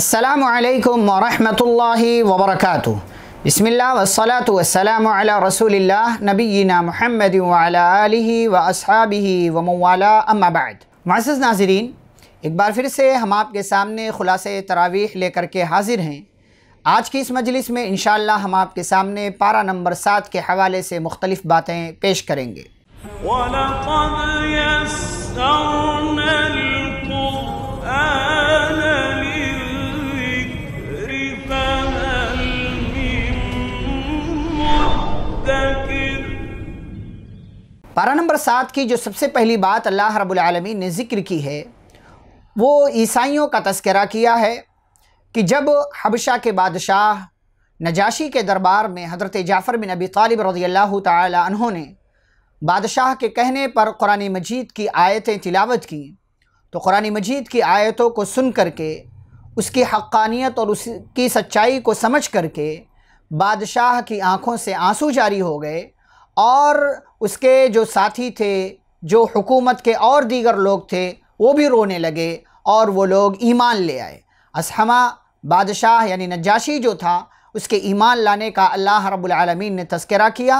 अल्लाम वरहमल वबरक बसमीम रसूल नबीना महमद वसहाबी वमवाला अम्माबाद माज़ नाजरीन एक बार फिर से हम आपके सामने ख़ुलास तरावीह लेकर के हाजिर हैं आज की इस मजलिस में इन हम आपके सामने पारा नंबर सात के हवाले से मुख्तलिफ़ बातें पेश करेंगे पारा नंबर सात की जो सबसे पहली बात अल्लाह रबालमीन ने ज़िक्र की है वो ईसाइयों का तस्करा किया है कि जब हबशा के बादशाह नजाशी के दरबार में हज़रत जाफ़र बिन अबी तालिब रज़ी अल्लाह तहों ने बादशाह के कहने पर कुरान मजीद की आयतें तिलावत की तो कुरान मजीद की आयतों को सुन कर के उसकी हक्कानियत और उसकी सच्चाई को समझ कर के बादशाह की आँखों से आंसू जारी हो गए और उसके जो साथी थे जो हुकूमत के और दीगर लोग थे वो भी रोने लगे और वो लोग ईमान ले आए असहमा बादशाह यानी नजाशी जो था उसके ईमान लाने का अल्लाह रबालमीन ने तस्करा किया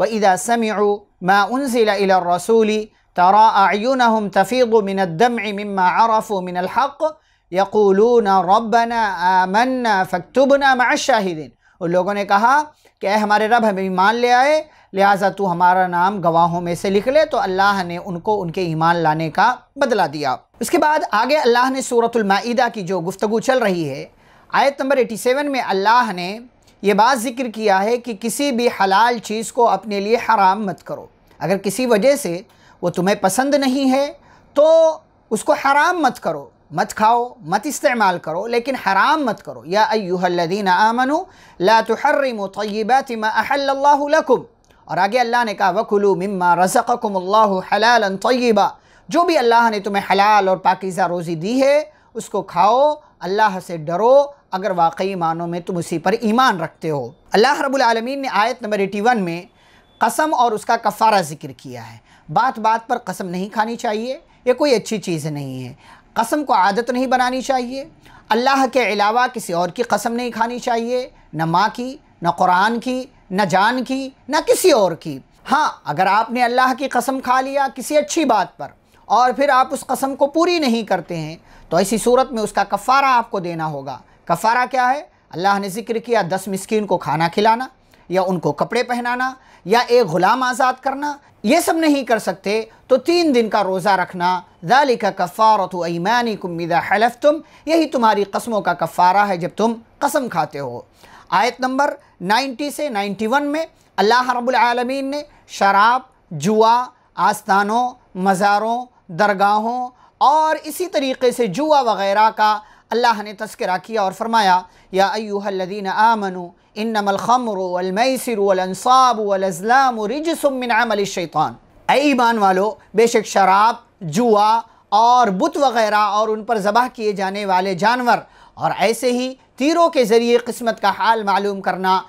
व इदा समयू मैं उनसिला रसूली तरा आयुन हम तफ़ी मिनदम आरफ़ मिनलहक़ यकूलून रबना आमन्ना फ़क्तुबना माशाहिदीन उन लोगों ने कहा क्या हमारे रब हमें ईमान ले आए लिहाजा तू हमारा नाम गवाहों में से लिख ले तो अल्लाह ने उनको उनके ईमान लाने का बदला दिया उसके बाद आगे अल्लाह ने सूरतमादा की जो गुफ्तु चल रही है आयत नंबर 87 में अल्लाह ने यह बात ज़िक्र किया है कि किसी भी हलाल चीज़ को अपने लिए हराम मत करो अगर किसी वजह से वो तुम्हें पसंद नहीं है तो उसको हराम मत करो मत खाओ मत इस्तेमाल करो लेकिन हराम मत करो या अयुहल्लिन आमनु ला तुहर्रिमु मा अहल्लल्लाहु लकुम और आगे अल्लाह ने कहा वकुलु मिम्मा रज़क़कुम अल्लाहु हलालन तय्यबा जो भी अल्लाह ने तुम्हें हलाल और पाकिज़ा रोज़ी दी है उसको खाओ अल्लाह से डरो अगर वाकई मानों में तुम उसी पर ईमान रखते हो अल्लाह रब्बुल आलमीन ने आयत नंबर एटी वन में कसम और उसका कफ़ारा ज़िक्र किया है बात बात पर कसम नहीं खानी चाहिए ये कोई अच्छी चीज़ नहीं है कसम को आदत नहीं बनानी चाहिए अल्लाह के अलावा किसी और की कसम नहीं खानी चाहिए न माँ की न कुरान की न जान की न किसी और की हाँ अगर आपने अल्लाह की कसम खा लिया किसी अच्छी बात पर और फिर आप उस कसम को पूरी नहीं करते हैं तो ऐसी सूरत में उसका कफ़ारा आपको देना होगा कफ़ारा क्या है अल्लाह ने जिक्र किया दस मिस्किन को खाना खिलाना या उनको कपड़े पहनाना या एक ग़ुलाम आज़ाद करना ये सब नहीं कर सकते तो तीन दिन का रोज़ा रखना ज़ाली का कफ़ारत ईमानी कुमिदा हलफ तुम यही तुम्हारी कस्मों का कफ़ारा है जब तुम कसम खाते हो आयत नंबर 90 से 91 में अल्लाह रबालमीन ने शराब जुआ आस्थानों मज़ारों दरगाहों और इसी तरीके से जुआ वगैरह का अल्लाह ने तस्करा किया और फरमाया या अयूहदीन आमनु इन नमलमरमसरसाब वज़लाम रिजसमिन अमल शैतान ईमान वालो बेशक शराब जुआ और बुत वगैरह और उन पर ज़बह किए जाने वाले जानवर और ऐसे ही तीरों के ज़रिए किस्मत का हाल मालूम करना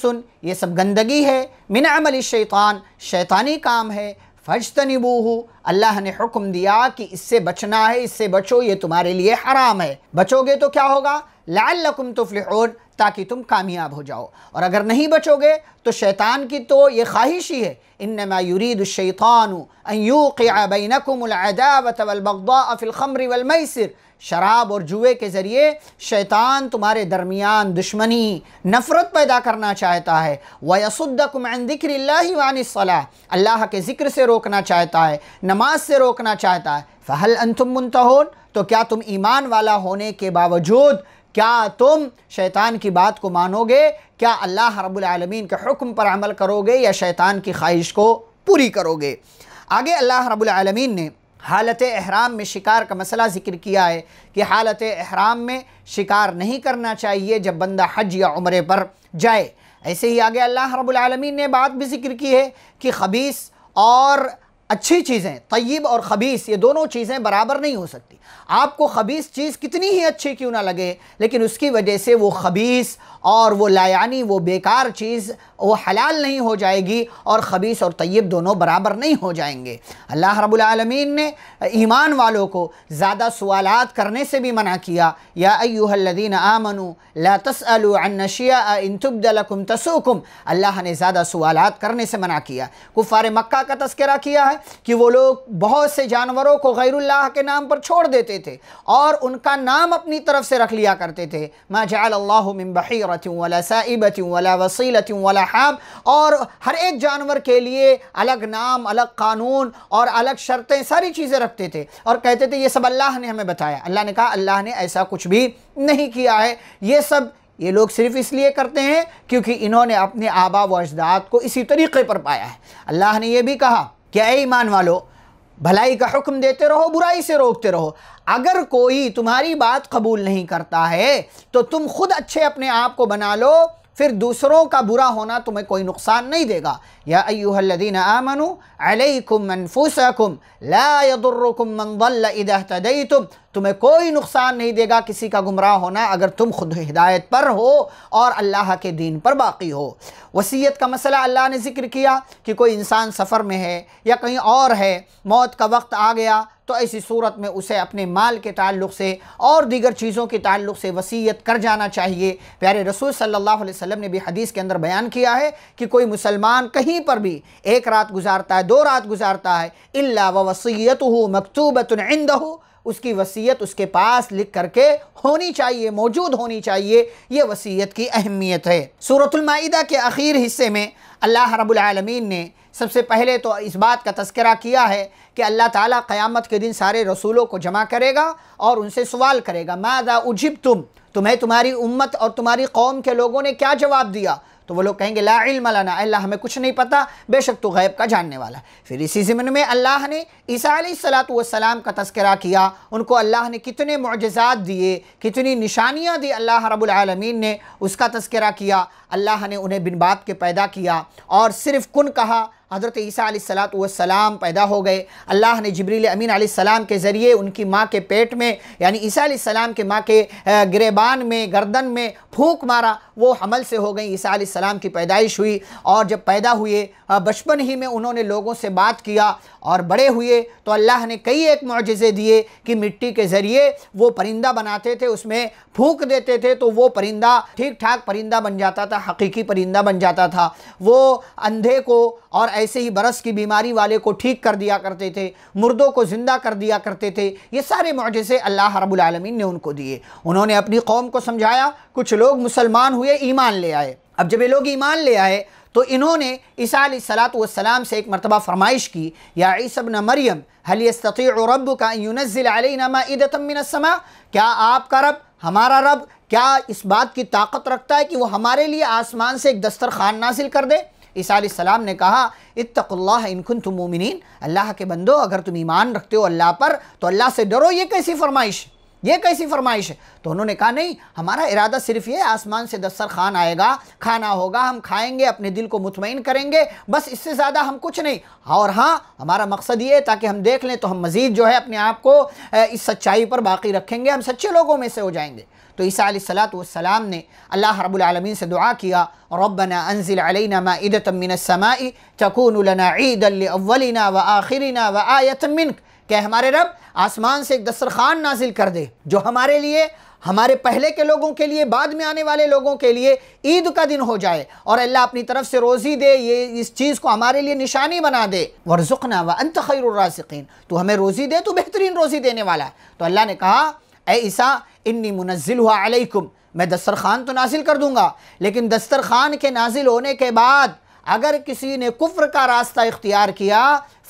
सुन ये सब गंदगी है मिन शैतान शैतानी काम है फजतनिबूहू अल्लाह ने हुक्म दिया कि इससे बचना है इससे बचो ये तुम्हारे लिए हराम है बचोगे तो क्या होगा लालकुम तुफलिहन ताकि तुम कामयाब हो जाओ और अगर नहीं बचोगे तो शैतान की तो ये ख्वाहिश ही है इन युरीद शैतान बैनकुमदाफ़िलखमर वलमसर शराब और जुए के ज़रिए शैतान तुम्हारे दरमियान दुश्मनी नफ़रत पैदा करना चाहता है व दिक्र वानसला अल्लाह के ज़िक्र से रोकना चाहता है नमाज से रोकना चाहता है फ़हल अंतुम मुंतहोन तो क्या तुम ईमान वाला होने के बावजूद क्या तुम शैतान की बात को मानोगे क्या अल्लाह रब्बुल आलमीन के हुक्म पर अमल करोगे या शैतान की ख्वाहिश को पूरी करोगे आगे अल्लाह रब्बुल आलमीन ने हालत अहराम में शिकार का मसला ज़िक्र किया है कि हालत अहराम में शिकार नहीं करना चाहिए जब बंदा हज या उम्र पर जाए ऐसे ही आगे अल्लाह रबालमीन ने बात भी जिक्र की है कि खबीस और अच्छी चीज़ें तयब और ख़बीस ये दोनों चीज़ें बराबर नहीं हो सकती आपको खबीस चीज़ कितनी ही अच्छी क्यों ना लगे लेकिन उसकी वजह से वो खबीस और वो लायानी वो बेकार चीज़ वो हलाल नहीं हो जाएगी और खबीस और तैयब दोनों बराबर नहीं हो जाएंगे अल्लाह रब्बुल आलमीन ने ईमान वालों को ज़्यादा सवालात करने से भी मना किया या अयुहल्लिन आमनु ला तसअलनशिया तसुकुम अल्लाह ने ज़्यादा सवालात करने से मना किया कुफ़ार मक्का का तस्करा किया है कि वो लोग बहुत से जानवरों को गैरुल्लाह के नाम पर छोड़ दे देते थे और उनका नाम अपनी तरफ से रख लिया करते थे मा जाबीरतिवला हाब और हर एक जानवर के लिए अलग नाम अलग कानून और अलग शर्तें सारी चीज़ें रखते थे और कहते थे ये सब अल्लाह ने हमें बताया अल्लाह ने कहा अल्लाह ने ऐसा कुछ भी नहीं किया है ये सब ये लोग सिर्फ इसलिए करते हैं क्योंकि इन्होंने अपने आबा व अजदाद को इसी तरीके पर पाया है अल्लाह ने यह भी कहा कि ईमान वालों भलाई का हुक्म देते रहो बुराई से रोकते रहो अगर कोई तुम्हारी बात कबूल नहीं करता है तो तुम खुद अच्छे अपने आप को बना लो फिर दूसरों का बुरा होना तुम्हें कोई नुकसान नहीं देगा या अयुहल्लिन आमनु अलैकुम अनफुसकुम ला यदुर्रुकुम मन दल्ल इदा तदईतुम तुम्हें कोई नुकसान नहीं देगा किसी का गुमराह होना अगर तुम खुद हिदायत पर हो और अल्लाह के दीन पर बाकी हो वसीयत का मसला अल्लाह ने जिक्र किया कि कोई इंसान सफ़र में है या कहीं और है मौत का वक्त आ गया तो ऐसी सूरत में उसे अपने माल के ताल्लुक से और दीगर चीज़ों के ताल्लुक से वसीयत कर जाना चाहिए प्यारे रसूल सल्लल्लाहु अलैहि वसल्लम ने भी हदीस के अंदर बयान किया है कि कोई मुसलमान कहीं कहीं पर भी एक रात गुजारता है दो रात गुजारता है इल्ला व वसीयत हो मकतूबत इंद हो उसकी वसीयत उसके पास लिख करके होनी चाहिए मौजूद होनी चाहिए ये वसीयत की अहमियत है सूरतमाईदा के आखिर हिस्से में अल्लाह रबालमीन ने सबसे पहले तो इस बात का तस्करा किया है कि अल्लाह ताला क़यामत के दिन सारे रसूलों को जमा करेगा और उनसे सवाल करेगा मादा उजिब तुम तुम्हें तो तुम्हारी उम्मत और तुम्हारी कौम के लोगों ने क्या जवाब दिया तो वो लोग कहेंगे ला इल्म अल्लाह हमें कुछ नहीं पता बेशक तो गैब का जानने वाला फिर इसी ज़िमन में अल्लाह ने ईसा सलाम का तस्करा किया उनको अल्लाह ने कितने मुजजात दिए कितनी निशानियाँ दी अल्लाह रबालमीन ने उसका तस्करा किया अल्लाह ने उन्हें बिन बाप के पैदा किया और सिर्फ कन कहा हज़रत ईसा सलाम पैदा हो गए अल्लाह ने जबरील अमीन सलाम के ज़रिए उनकी माँ के पेट में यानी ईसा सलाम के माँ के गिरबान में गर्दन में फूक मारा वो हमल से हो गई ईसा सलाम की पैदाइश हुई और जब पैदा हुए बचपन ही में उन्होंने लोगों से बात किया और बड़े हुए तो अल्लाह ने कई एक मुआजे दिए कि मिट्टी के ज़रिए वो परिंदा बनाते थे उसमें फूक देते थे तो वो परिंदा ठीक ठाक परिंदा बन जाता था हकीकी परिंदा बन जाता था वो अंधे को और ऐसे ही बरस की बीमारी वाले को ठीक कर दिया करते थे मुर्दों को ज़िंदा कर दिया करते थे ये सारे मुजज़े अल्लाह रबालमीन ने उनको दिए उन्होंने अपनी कौम को समझाया कुछ लोग मुसलमान हुए ईमान ले आए अब जब ये लोग ईमान ले आए तो इन्होंने ईसा सलाम से एक मरतबा फरमाइश की या ईसब न मरियम हलीस्ती रब का क्या आपका रब हमारा रब क्या इस बात की ताकत रखता है कि वो हमारे लिए आसमान से एक दस्तरखान नासिल कर दे ईसा सलाम ने कहा इतक़ल्ला इनकुन तुम मोमिन अल्लाह के बंदो अगर तुम ईमान रखते हो अल्लाह पर तो अल्लाह से डरो ये कैसी फरमाइश ये कैसी फरमाइश है तो उन्होंने कहा नहीं हमारा इरादा सिर्फ ये आसमान से दस्तर खान आएगा खाना होगा हम खाएंगे अपने दिल को मुतमिन करेंगे बस इससे ज़्यादा हम कुछ नहीं और हाँ हमारा मकसद ये ताकि हम देख लें तो हम मज़ीद जो है अपने आप को इस सच्चाई पर बाकी रखेंगे हम सच्चे लोगों में से हो जाएंगे तो ईसा सलाम ने अल्लाह रबालमीन से दुआ किया रबना अनजिल चकून चकूनलना ईद अव्वलिना व आखिरना व आयतमिन के हमारे रब आसमान से एक दस्तरखान नाजिल कर दे जो हमारे लिए हमारे पहले के लोगों के लिए बाद में आने वाले लोगों के लिए ईद का दिन हो जाए और अल्लाह अपनी तरफ से रोज़ी दे ये इस चीज़ को हमारे लिए निशानी बना दे वर्जुकना व अंत खैर तो हमें रोज़ी दे तो बेहतरीन रोज़ी देने वाला है तो अल्लाह ने कहा ए ईसा इन्नी मुनजिल हुआ अलैकुम मैं दस्तरखान तो नाजिल कर दूंगा लेकिन दस्तरखान के नाजिल होने के बाद अगर किसी ने कुफ्र का रास्ता इख्तियार किया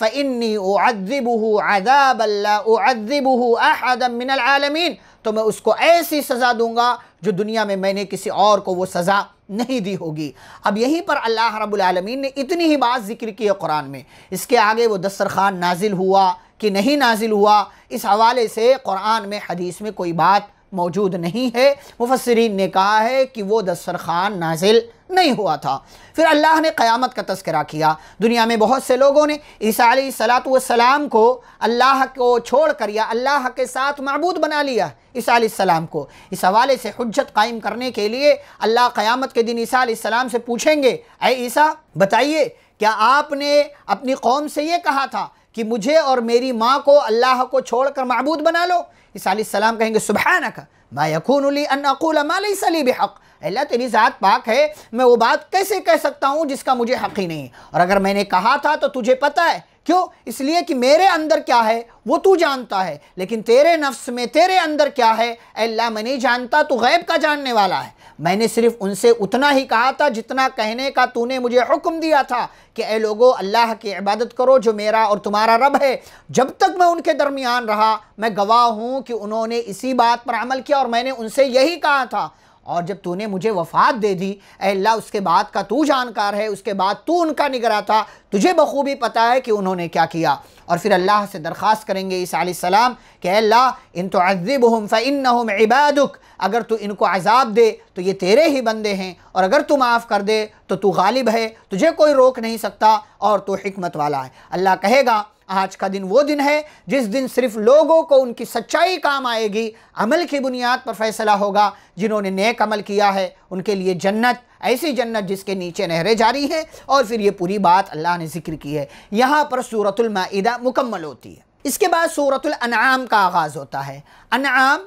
फ़िन्नी अदाबल्लाबमिनमीन तो मैं उसको ऐसी सज़ा दूंगा जो दुनिया में मैंने किसी और को वो सज़ा नहीं दी होगी अब यहीं पर अल्लाह रबालमीन ने इतनी ही बात जिक्र की है कुरान में इसके आगे वो दस्तरखान नाजिल हुआ कि नहीं नाजिल हुआ इस हवाले से कुरान में हदीस में कोई बात मौजूद नहीं है मुफसरीन ने कहा है कि वो दस्तरखान नाजिल नहीं हुआ था फिर अल्लाह ने क़यामत का तस्करा किया दुनिया में बहुत से लोगों ने ईसा सलाम को अल्लाह को छोड़ कर या अल्लाह के साथ मबूद बना लिया ईसा सलाम को इस हवाले से हजत कायम करने के लिए अल्लाह क़यामत के दिन ईसा सलाम से पूछेंगे अय ईसा बताइए क्या आपने अपनी कौम से ये कहा था कि मुझे और मेरी माँ को अल्लाह को छोड़कर महबूद बना लो इसम कहेंगे सुबह का मा यक़ून अनकूल माली सली बेहक अल्लाह तेरी ज़ात पाक है मैं वो बात कैसे कह सकता हूँ जिसका मुझे हक़ ही नहीं और अगर मैंने कहा था तो तुझे पता है क्यों इसलिए कि मेरे अंदर क्या है वो तू जानता है लेकिन तेरे नफ्स में तेरे अंदर क्या है अल्लाह मैं नहीं जानता तू गैब का जानने वाला है मैंने सिर्फ उनसे उतना ही कहा था जितना कहने का तूने मुझे हुक्म दिया था कि ए लोगों अल्लाह की इबादत करो जो मेरा और तुम्हारा रब है जब तक मैं उनके दरमियान रहा मैं गवाह हूँ कि उन्होंने इसी बात पर अमल किया और मैंने उनसे यही कहा था और जब तूने मुझे वफ़ात दे दी अल्लाह उसके बाद का तू जानकार है उसके बाद तू उनका निगरा था तुझे बखूबी पता है कि उन्होंने क्या किया और फिर अल्लाह से दरख्वास्त करेंगे ईसीम कि अल्लाह इन तो अजब हम फ़िन हम इबादुक अगर तू इनको अजाब दे तो ये तेरे ही बंदे हैं और अगर तू माफ़ कर दे तो तू गालिब है तुझे कोई रोक नहीं सकता और तो हमत वाला है अल्लाह कहेगा आज का दिन वो दिन है जिस दिन सिर्फ लोगों को उनकी सच्चाई काम आएगी अमल की बुनियाद पर फैसला होगा जिन्होंने नेक अमल किया है उनके लिए जन्नत ऐसी जन्नत जिसके नीचे नहरें जारी हैं और फिर ये पूरी बात अल्लाह ने जिक्र की है यहाँ पर सूरतमादा मुकम्मल होती है इसके बाद सूरतम का आगाज़ होता है अनाम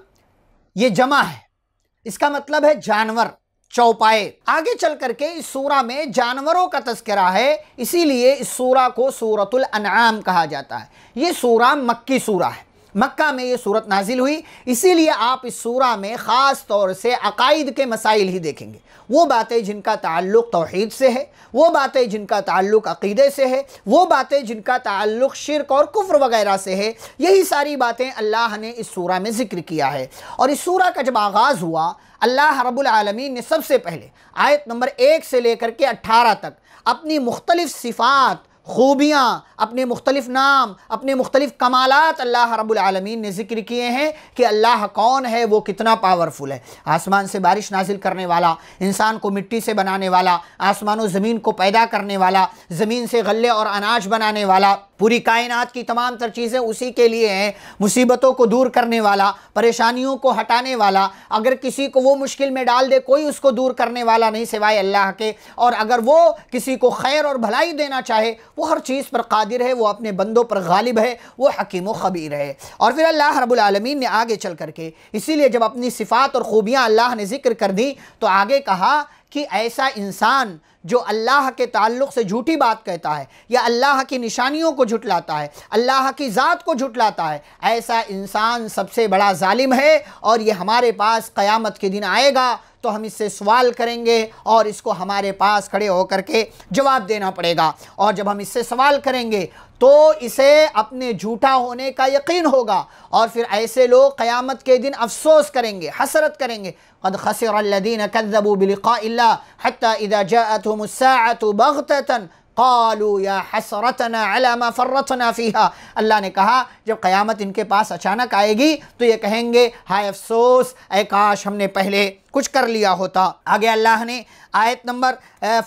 ये जमा है इसका मतलब है जानवर चौपाए आगे चल करके इस सूरा में जानवरों का तस्करा है इसीलिए इस सूरा को सूरतुल अनाम कहा जाता है ये सूरा मक्की सूरा है मक्का में ये सूरत नाजिल हुई इसीलिए आप इस सूरा में ख़ास तौर से अकायद के मसाइल ही देखेंगे वो बातें जिनका ताल्लुक़ तोहद से है वो बातें जिनका ताल्लुक़ अकीदे से है वो बातें जिनका ताल्लुक़ शिरक और कुफ्र वगैरह से है यही सारी बातें अल्लाह ने इस सूरा में ज़िक्र किया है और इस सूरा का जब आगाज़ हुआ अल्लाह रबालमीन ने सबसे पहले आयत नंबर एक से लेकर के अट्ठारह तक अपनी मुख्तलिफ़ सिफ़ात खूबियाँ अपने मुख्तलिफ नाम अपने मुख्तलिफ कमालत अल्लाह रबालमीन ने जिक्र किए हैं कि अल्लाह कौन है वो कितना पावरफुल है आसमान से बारिश नाजिल करने वाला इंसान को मिट्टी से बनाने वाला आसमान ज़मीन को पैदा करने वाला ज़मीन से गले और अनाज बनाने वाला पूरी कायनात की तमाम तर चीज़ें उसी के लिए हैं मुसीबतों को दूर करने वाला परेशानियों को हटाने वाला अगर किसी को वो मुश्किल में डाल दे कोई उसको दूर करने वाला नहीं सिवाय अल्लाह के और अगर वो किसी को खैर और भलाई देना चाहे वो हर चीज़ पर कादिर है वो अपने बंदों पर गालिब है वो हकीम व ख़बीर है और फिर अल्लाह रबालमीन ने आगे चल करके इसीलिए जब अपनी सिफ़ात और ख़ूबियाँ अल्लाह ने ज़िक्र कर दी तो आगे कहा कि ऐसा इंसान जो अल्लाह के ताल्लुक़ से झूठी बात कहता है या अल्लाह की निशानियों को झुटलाता है अल्लाह की ज़ात को झुटलाता है ऐसा इंसान सबसे बड़ा ालिम है और ये हमारे पास क़यामत के दिन आएगा तो हम इससे सवाल करेंगे और इसको हमारे पास खड़े होकर के जवाब देना पड़ेगा और जब हम इससे सवाल करेंगे तो इसे अपने झूठा होने का यकीन होगा और फिर ऐसे लोग क़यामत के दिन अफसोस करेंगे हसरत करेंगे कद खसर अल्लदीन कदबू बिलक़ा हत्ता इदा जात बगतन कालू या हसरतना अलामा फ़र्रतना फ़ीहा अल्लाह ने कहा जब क़यामत इनके पास अचानक आएगी तो ये कहेंगे हाय अफसोस ए काश हमने पहले कुछ कर लिया होता आगे अल्लाह ने आयत नंबर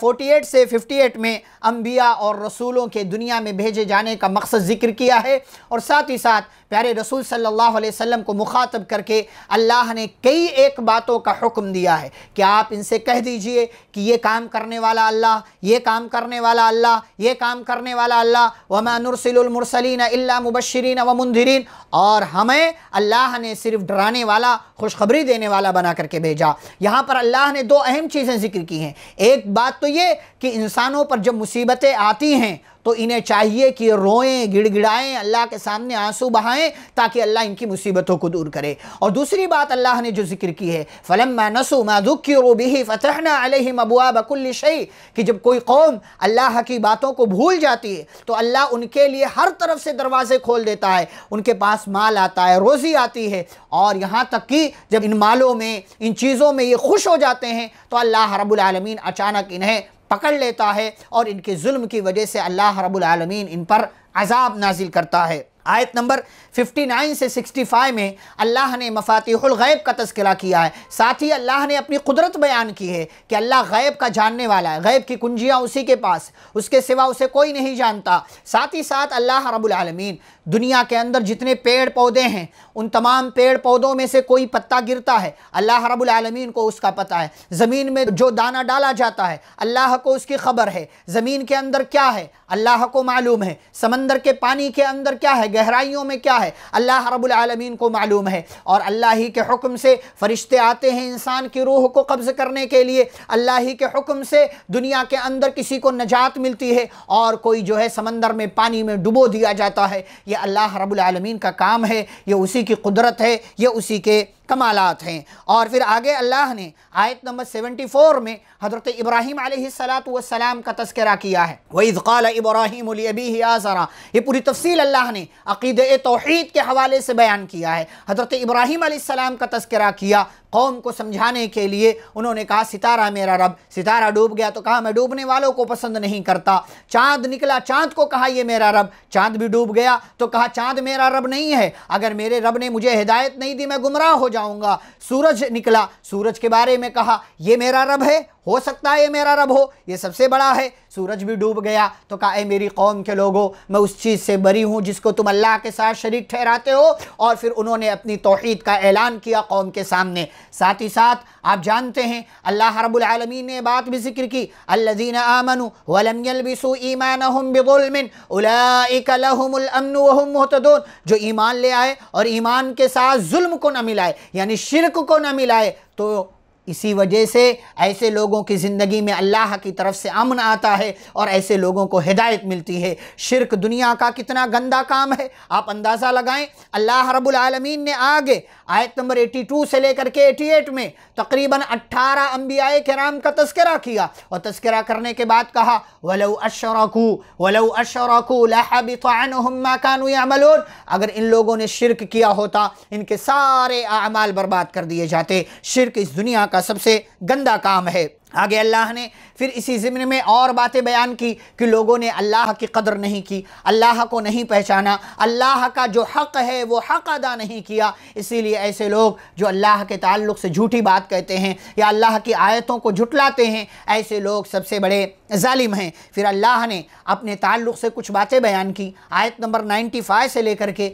48 से 58 में अम्बिया और रसूलों के दुनिया में भेजे जाने का मकसद ज़िक्र किया है और साथ ही साथ प्यारे रसूल सल्लल्लाहु अलैहि वसल्लम को मुखातब करके अल्लाह ने कई एक बातों का हुक्म दिया है कि आप इनसे कह दीजिए कि ये काम करने वाला अल्लाह ये काम करने वाला अल्लाह ये काम करने वाला अल्लाह वमानसलमरसलिन अल्ला मुबशरीन व मुंदरीन और हमें अल्लाह ने सिर्फ डराने वाला खुशखबरी देने वाला बना करके भेजा होगा यहाँ पर अल्लाह ने दो अहम चीज़ें जिक्र की हैं एक बात तो ये कि इंसानों पर जब मुसीबतें आती हैं तो इन्हें चाहिए कि रोएं गिड़गिड़ाएं अल्लाह के सामने आंसू बहाएं ताकि अल्लाह इनकी मुसीबतों को दूर करे और दूसरी बात अल्लाह ने जो जिक्र की है फ़लम नसु मधुक्य रूबी फ़तहना अलहम अबुआ बकुल्ल शई कि जब कोई कौम अल्लाह की बातों को भूल जाती है तो अल्लाह उनके लिए हर तरफ से दरवाजे खोल देता है उनके पास माल आता है रोज़ी आती है और यहाँ तक कि जब इन मालों में इन चीज़ों में ये खुश हो जाते हैं तो अल्लाह रबालमीन अचानक इन्हें पकड़ लेता है और इनके जुल्म की वजह से अल्लाह रबालमीन इन पर अजाब नाजिल करता है आयत नंबर 59 से 65 में अल्लाह ने मफातिहलगैब का तस्करा किया है साथ ही अल्लाह ने अपनी कुदरत बयान की है कि अल्लाह गैब का जानने वाला है गैब की कुंजियाँ उसी के पास उसके सिवा उसे कोई नहीं जानता साथ ही साथ अल्लाह रबालमीन दुनिया के अंदर जितने पेड़ पौधे हैं उन तमाम पेड़ पौधों में से कोई पत्ता गिरता है अल्लाह रब्बुल आलमीन को उसका पता है ज़मीन में जो दाना डाला जाता है अल्लाह को उसकी खबर है ज़मीन के अंदर क्या है अल्लाह को मालूम है समंदर के पानी के अंदर क्या है गहराइयों में क्या है अल्लाह रब्बुल आलमीन को मालूम है और अल्लाह ही के हुक्म से फ़रिश्ते आते हैं इंसान की रूह को कब्ज़ करने के लिए अल्लाह ही के हुक्म से दुनिया के अंदर किसी को नजात मिलती है और कोई जो है समंदर में पानी में डुबो दिया जाता है ये अल्लाह रब्बुल का काम है ये उसी की कुदरत है ये उसी के कमालत हैं और फिर आगे अल्लाह ने आयत नंबर सेवेंटी फ़ोर में हज़रत इब्राहिम सलाम का तस्करा किया है वहीक़ाल इब्राहिम अबी आज़रा ये पूरी तफसील अल्लाह ने अक़ीद तोहैद के हवाले से बयान किया है हज़रत इब्राहिम सलाम का तस्करा किया कौम को समझाने के लिए उन्होंने कहा सितारा मेरा रब सितारा डूब गया तो कहा मैं डूबने वालों को पसंद नहीं करता चाँद निकला चाँद को कहा ये मेरा रब चाँद भी डूब गया तो कहा चाँद मेरा रब नहीं है अगर मेरे रब ने मुझे हिदायत नहीं दी मैं गुमराह हो जाऊंगा सूरज निकला सूरज के बारे में कहा यह मेरा रब है हो सकता है ये मेरा रब हो ये सबसे बड़ा है सूरज भी डूब गया तो कहा मेरी कौम के लोगों मैं उस चीज़ से बरी हूँ जिसको तुम अल्लाह के साथ शरीक ठहराते हो और फिर उन्होंने अपनी तोहद का ऐलान किया कौम के सामने साथ ही साथ आप जानते हैं अल्लाह रबालमीन ने बात भी जिक्र की अल्लाजीन आमनु मोहतदोन जो ईमान ले आए और ईमान के साथ जुल्म को न मिलाए यानी शिरक को न मिलाए तो इसी वजह से ऐसे लोगों की ज़िंदगी में अल्लाह की तरफ से अमन आता है और ऐसे लोगों को हिदायत मिलती है शिरक दुनिया का कितना गंदा काम है आप अंदाज़ा लगाएं अल्लाह रब्बुल आलमीन ने आगे आयत नंबर 82 से लेकर के 88 में तकरीबन 18 अम्बियाए कराम का तस्करा किया और तस्करा करने के बाद कहा वलऊ अशरकू वलऊ अशरकू लहाबितानमकानमलून अगर इन लोगों ने शिरक किया होता इनके सारे अमाल बर्बाद कर दिए जाते शिरक इस दुनिया का सबसे गंदा काम है आगे अल्लाह ने फिर इसी ज़िम्न में और बातें बयान की कि लोगों ने अल्लाह की कदर नहीं की अल्लाह को नहीं पहचाना अल्लाह का जो हक़ है वो हक़ अदा नहीं किया इसीलिए ऐसे लोग जो अल्लाह के ताल्लुक़ से झूठी बात कहते हैं या अल्लाह की आयतों को झुटलाते हैं ऐसे लोग सबसे बड़े ालिम हैं फिर अल्लाह ने अपने ताल्लुक़ से कुछ बातें बयान की आयत नंबर फाइव से लेकर के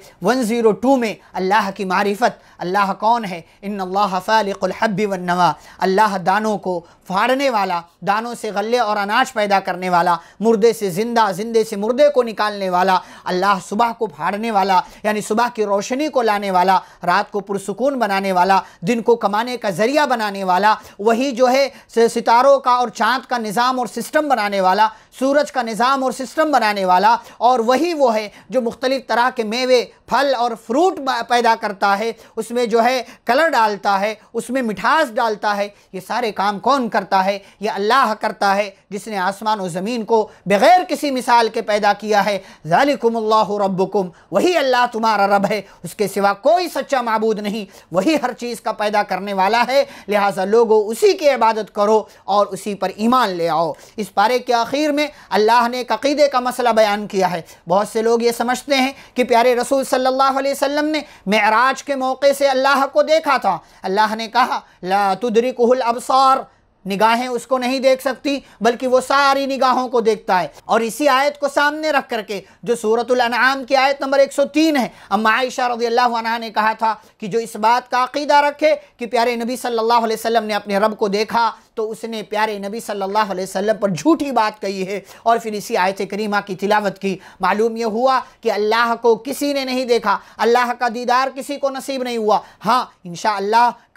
टू में अल्लाह की मारिफत अल्लाह कौन है इन अल्लाह फ़ालहब्बी वनवा अल्लाह दानों को फाड़ने वाला दानों से गले और अनाज पैदा करने वाला मुर्दे से ज़िंदा ज़िंदे से मुर्दे को निकालने वाला अल्लाह सुबह को फाड़ने वाला यानी सुबह की रोशनी को लाने वाला रात को पुरसकून बनाने वाला दिन को कमाने का ज़रिया बनाने वाला वही जो है सितारों का और चाँद का निज़ाम और सिस्टम बनाने वाला सूरज का निज़ाम और सिस्टम बनाने वाला और वही वो है जो मुख्तलिफ़ तरह के मेवे फल और फ्रूट पैदा करता है उसमें जो है कलर डालता है उसमें मिठास डालता है ये सारे काम कौन करता है ये अल्लाह करता है जिसने आसमान और ज़मीन को बग़ैर किसी मिसाल के पैदा किया है ज़ालिकुमल्ला रब्बुकुम वही अल्लाह तुम्हारा रब है उसके सिवा कोई सच्चा मबूद नहीं वही हर चीज़ का पैदा करने वाला है लिहाजा लोगों उसी की इबादत करो और उसी पर ईमान ले आओ इस पारे के आखिर में अल्लाह ने एक अकीदे का मसला बयान किया है बहुत से लोग ये समझते हैं कि प्यारे रसूल सल्लल्लाहु अलैहि वसल्लम ने मेराज के मौके से अल्लाह को देखा था अल्लाह ने कहा ला तुदरी तुदरिकुल अबसार निगाहें उसको नहीं देख सकती बल्कि वो सारी निगाहों को देखता है और इसी आयत को सामने रख करके जो सूरतुल अनआम की आयत नंबर 103 है अम्मा आयशा रजी अल्लाह ने कहा था कि जो इस बात का अकीदा रखे कि प्यारे नबी सल्लल्लाहु अलैहि वसल्लम ने अपने रब को देखा तो उसने प्यारे नबी सल्लल्लाहु अलैहि वसल्लम पर झूठी बात कही है और फिर इसी आयत करीमा की तिलावत की मालूम यह हुआ कि अल्लाह को किसी ने नहीं देखा अल्लाह का दीदार किसी को नसीब नहीं हुआ हाँ इन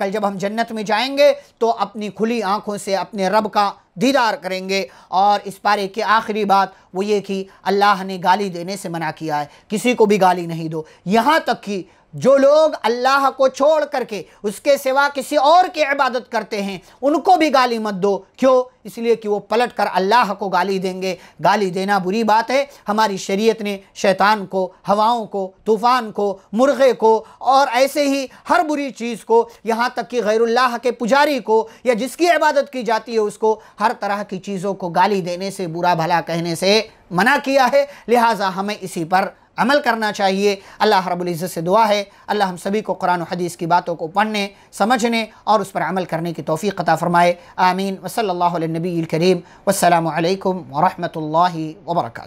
कल जब हम जन्नत में जाएंगे तो अपनी खुली आँखों से अपने रब का दीदार करेंगे और इस पारे की आखिरी बात वो ये कि अल्लाह ने गाली देने से मना किया है किसी को भी गाली नहीं दो यहाँ तक कि जो लोग अल्लाह को छोड़ करके उसके सिवा किसी और की इबादत करते हैं उनको भी गाली मत दो क्यों इसलिए कि वो पलट कर अल्लाह को गाली देंगे गाली देना बुरी बात है हमारी शरीयत ने शैतान को हवाओं को तूफ़ान को मुर्गे को और ऐसे ही हर बुरी चीज़ को यहाँ तक कि गैरुल्लाह के पुजारी को या जिसकी इबादत की जाती है उसको हर तरह की चीज़ों को गाली देने से बुरा भला कहने से मना किया है लिहाजा हमें इसी पर अमल करना चाहिए अल्लाह रबुल्ज़त से दुआ है अल्लाह हम सभी को कुरान हदीस की बातों को पढ़ने समझने और उस पर अमल करने की तोफ़ी अता फ़रमाए आमीन वसल्ला नबी करीम वालकम वरहमल वर्का